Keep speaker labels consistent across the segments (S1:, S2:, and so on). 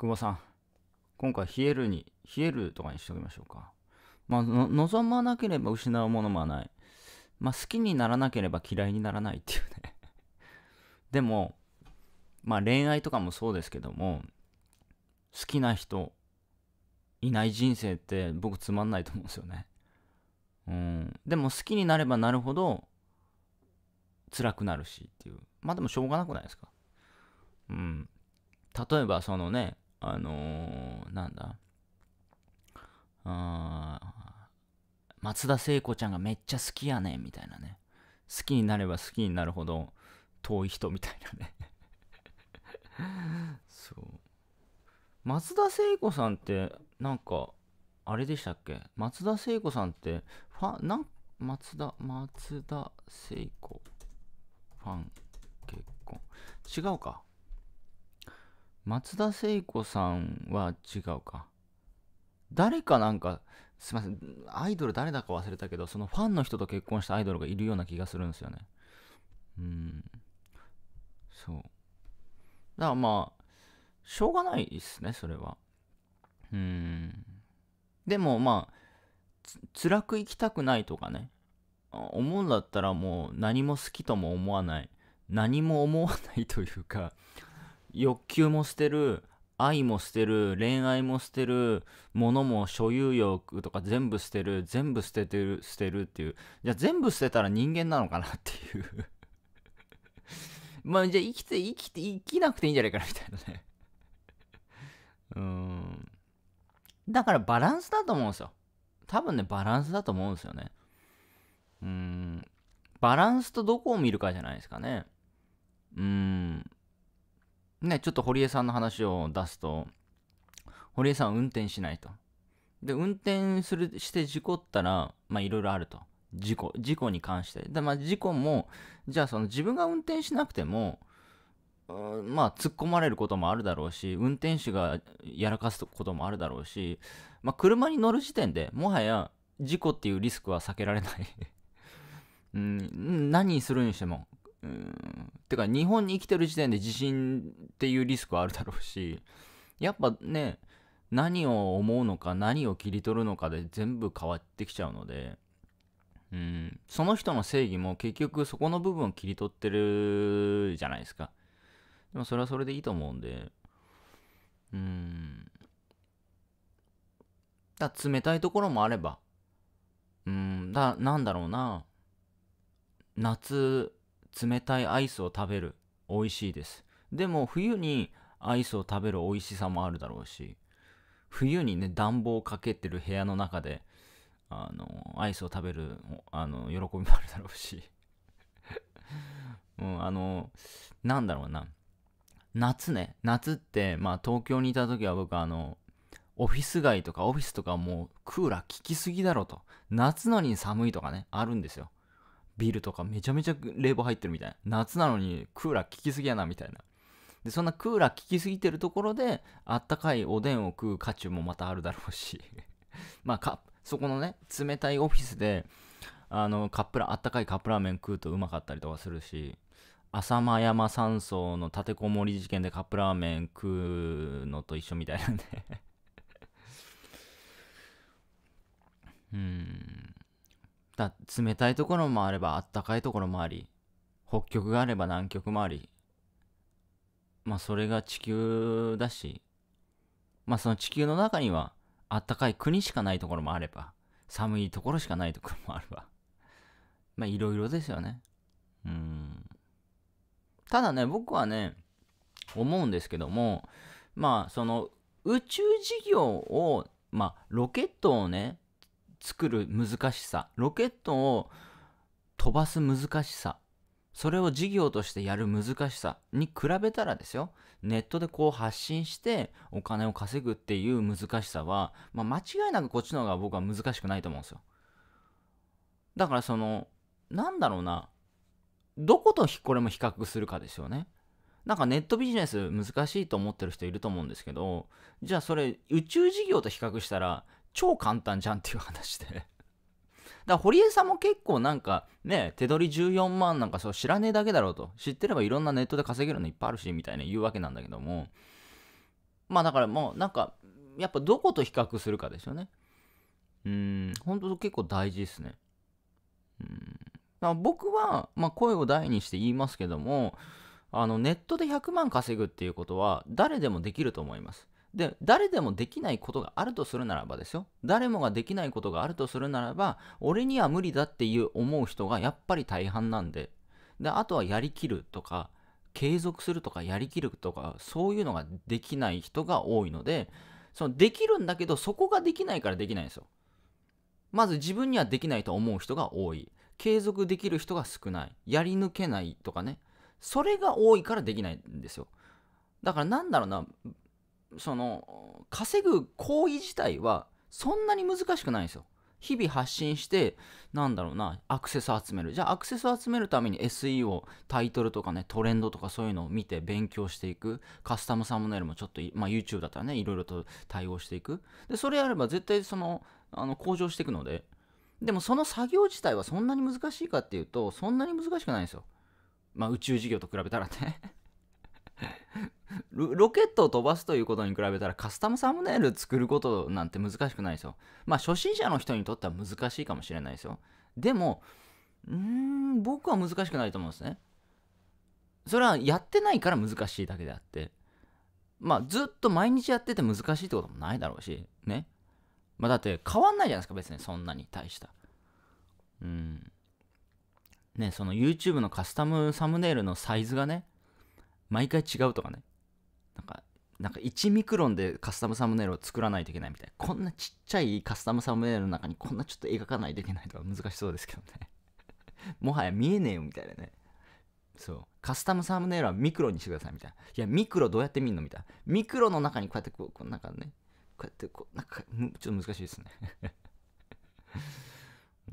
S1: 久保さん、今回冷えるに、冷えるとかにしておきましょうか。まあ、望まなければ失うものもない。まあ、好きにならなければ嫌いにならないっていうね でも、まあ、恋愛とかもそうですけども、好きな人、いない人生って僕つまんないと思うんですよね。うん。でも好きになればなるほど辛くなるしっていう。まあでもしょうがなくないですか。うん。例えばそのね、あのー、なんだあ松田聖子ちゃんがめっちゃ好きやねんみたいなね好きになれば好きになるほど遠い人みたいなね そう松田聖子さんってなんかあれでしたっけ松田聖子さんってファンなん松田松田聖子ファン結婚違うか松田聖子さんは違うか。誰かなんか、すいません、アイドル誰だか忘れたけど、そのファンの人と結婚したアイドルがいるような気がするんですよね。うん。そう。だからまあ、しょうがないっすね、それは。うん。でもまあ、辛く生きたくないとかね。思うんだったらもう何も好きとも思わない。何も思わないというか欲求も捨てる愛も捨てる恋愛も捨てる物も所有欲とか全部捨てる全部捨ててる捨てるっていうじゃあ全部捨てたら人間なのかなっていう まあじゃあ生きて生きて生きなくていいんじゃないかなみたいなねうんだからバランスだと思うんですよ多分ねバランスだと思うんですよねうんバランスとどこを見るかじゃないですかねうんね、ちょっと堀江さんの話を出すと、堀江さんは運転しないと。で、運転するして事故ったら、まあいろいろあると。事故、事故に関して。で、まあ事故も、じゃあその自分が運転しなくても、まあ、突っ込まれることもあるだろうし、運転手がやらかすこともあるだろうし、まあ、車に乗る時点でもはや事故っていうリスクは避けられない うん、何するにしても、うんてか日本に生きてる時点で地震っていうリスクはあるだろうしやっぱね何を思うのか何を切り取るのかで全部変わってきちゃうのでうんその人の正義も結局そこの部分を切り取ってるじゃないですかでもそれはそれでいいと思うんでうんだ冷たいところもあればうんだなんだろうな夏冷たいアイスを食べる美味しいですでも冬にアイスを食べる美味しさもあるだろうし冬にね暖房をかけてる部屋の中であのアイスを食べるあの喜びもあるだろうし うん、あのなんだろうな夏ね夏ってまあ東京にいた時は僕あのオフィス街とかオフィスとかもうクーラー効きすぎだろと夏のに寒いとかねあるんですよビールとかめちゃめちゃ冷房入ってるみたいな。夏なのにクーラー効きすぎやなみたいな。で、そんなクーラー効きすぎてるところで、あったかいおでんを食う渦中もまたあるだろうし まあか、そこのね、冷たいオフィスで、あの、カップラ、あったかいカップラーメン食うとうまかったりとかするし、浅間山山荘の立てこもり事件でカップラーメン食うのと一緒みたいなんで うん。冷たいところもあればあったかいところもあり北極があれば南極もありまあそれが地球だしまあその地球の中にはあったかい国しかないところもあれば寒いところしかないところもあれば まあいろいろですよねうんただね僕はね思うんですけどもまあその宇宙事業をまあロケットをね作る難しさロケットを飛ばす難しさそれを事業としてやる難しさに比べたらですよネットでこう発信してお金を稼ぐっていう難しさは、まあ、間違いなくこっちの方が僕は難しくないと思うんですよだからそのなんだろうなどことこれも比較するかですよねなんかネットビジネス難しいと思ってる人いると思うんですけどじゃあそれ宇宙事業と比較したら超簡単じゃんっていう話で だから堀江さんも結構なんかね、手取り14万なんかそう知らねえだけだろうと。知ってればいろんなネットで稼げるのいっぱいあるし、みたいな言うわけなんだけども。まあだからもうなんか、やっぱどこと比較するかですよね。うん、本当結構大事ですね。うん僕は、まあ、声を大にして言いますけどもあのネットで100万稼ぐっていうことは誰でもできると思いますで、誰でもできないことがあるとするならばですよ。誰もができないことがあるとするならば、俺には無理だっていう思う人がやっぱり大半なんで。で、あとはやりきるとか、継続するとかやりきるとか、そういうのができない人が多いので、そのできるんだけど、そこができないからできないんですよ。まず自分にはできないと思う人が多い。継続できる人が少ない。やり抜けないとかね。それが多いからできないんですよ。だからなんだろうな、その稼ぐ行為自体はそんなに難しくないんですよ。日々発信して、なんだろうな、アクセス集める。じゃあ、アクセス集めるために SEO、タイトルとかね、トレンドとかそういうのを見て勉強していく。カスタムサムネイルもちょっと、まあ、YouTube だったらね、いろいろと対応していく。で、それやれば絶対その、あの向上していくので。でも、その作業自体はそんなに難しいかっていうと、そんなに難しくないんですよ。まあ、宇宙事業と比べたらね ロケットを飛ばすということに比べたらカスタムサムネイル作ることなんて難しくないですよ。まあ初心者の人にとっては難しいかもしれないですよ。でも、うーん、僕は難しくないと思うんですね。それはやってないから難しいだけであって。まあずっと毎日やってて難しいってこともないだろうし、ね。まあだって変わんないじゃないですか、別にそんなに対した。うん。ね、その YouTube のカスタムサムネイルのサイズがね、毎回違うとかね。なんかなんか1ミクロンでカスタムサムネイルを作らないといけないみたいなこんなちっちゃいカスタムサムネイルの中にこんなちょっと描かないといけないとか難しそうですけどね もはや見えねえよみたいなねそうカスタムサムネイルはミクロにしてくださいみたいないやミクロどうやって見んのみたいなミクロの中にこうやってこうこんな感じねこうやってこうなんかちょっと難しいですね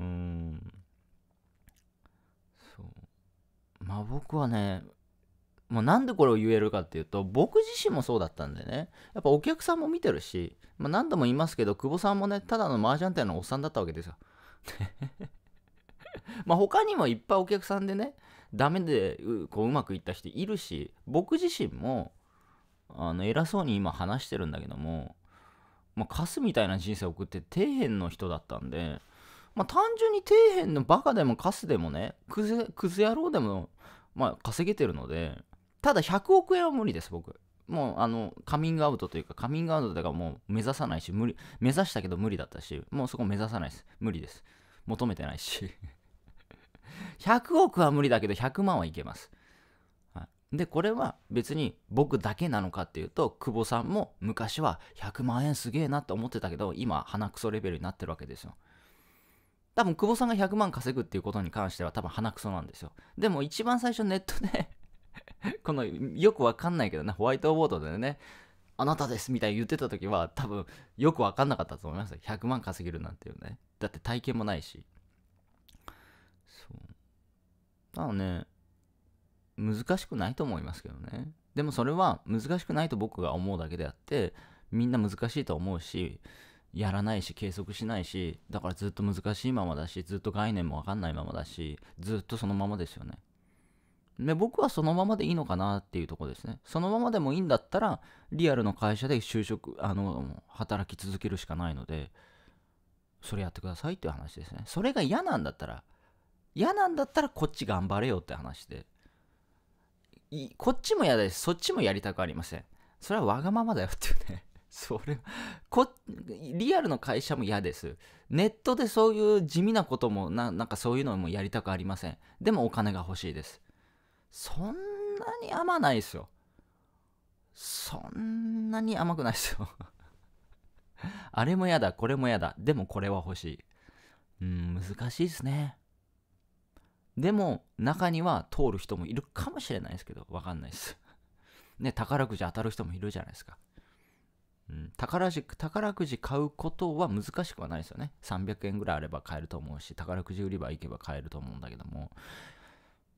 S1: うーんそうまあ僕はねもうなんでこれを言えるかっていうと、僕自身もそうだったんでね、やっぱお客さんも見てるし、まあ、何度も言いますけど、久保さんもね、ただの麻雀店のおっさんだったわけですよ。まあ他にもいっぱいお客さんでね、ダメでこううまくいった人いるし、僕自身もあの偉そうに今話してるんだけども、まあ、カスみたいな人生を送って底辺の人だったんで、まあ、単純に底辺のバカでもカスでもね、クズクズ野郎でも、まあ、稼げてるので、ただ100億円は無理です、僕。もうあのカミングアウトというか、カミングアウトだからもう目指さないし、無理、目指したけど無理だったし、もうそこ目指さないです。無理です。求めてないし。100 億は無理だけど、100万はいけます。はい、で、これは別に僕だけなのかっていうと、久保さんも昔は100万円すげえなって思ってたけど、今、鼻くそレベルになってるわけですよ。多分久保さんが100万稼ぐっていうことに関しては多分鼻くそなんですよ。でも一番最初ネットで このよくわかんないけどね、ホワイトボードでね、あなたですみたいに言ってた時は多分よくわかんなかったと思います。100万稼げるなんていうね。だって体験もないし。そう。なのね、難しくないと思いますけどね。でもそれは難しくないと僕が思うだけであって、みんな難しいと思うし、やらないし計測しないしだからずっと難しいままだしずっと概念も分かんないままだしずっとそのままですよねで僕はそのままでいいのかなっていうとこですね。そのままでもいいんだったら、リアルの会社で就職、あの、働き続けるしかないので、それやってくださいっていう話ですね。それが嫌なんだったら、嫌なんだったらこっち頑張れよって話で。こっちも嫌だし、そっちもやりたくありません。それはわがままだよっていうね。それこ、リアルの会社も嫌です。ネットでそういう地味なこともな、なんかそういうのもやりたくありません。でもお金が欲しいです。そんなに甘ないですよ。そんなに甘くないですよ あれもやだ、これもやだ。でもこれは欲しい。うん、難しいですね。でも、中には通る人もいるかもしれないですけど、わかんないです ね、宝くじ当たる人もいるじゃないですか。うん、宝くじ宝くじ買うことは難しくはないですよね。300円ぐらいあれば買えると思うし、宝くじ売り場行けば買えると思うんだけども、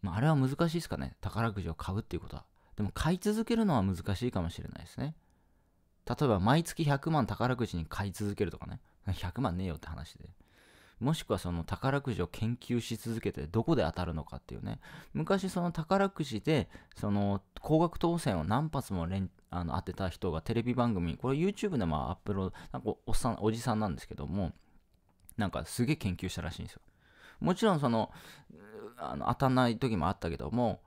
S1: まあ、あれは難しいですかね。宝くじを買うっていうことは。でも買い続けるのは難しいかもしれないですね。例えば毎月100万宝くじに買い続けるとかね。100 万ねえよって話で。もしくはその宝くじを研究し続けてどこで当たるのかっていうね。昔その宝くじでその高額当選を何発も連あの当てた人がテレビ番組、これ YouTube でもアップロード、なんかおっさん、おじさんなんですけども、なんかすげえ研究したらしいんですよ。もちろんその、あの当たんない時もあったけども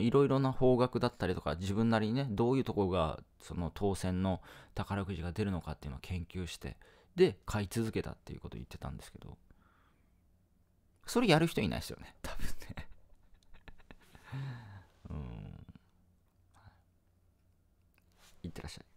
S1: いろいろな方角だったりとか自分なりにねどういうとこがその当選の宝くじが出るのかっていうのを研究してで買い続けたっていうことを言ってたんですけどそれやる人いないですよね 多分ねうんいってらっしゃい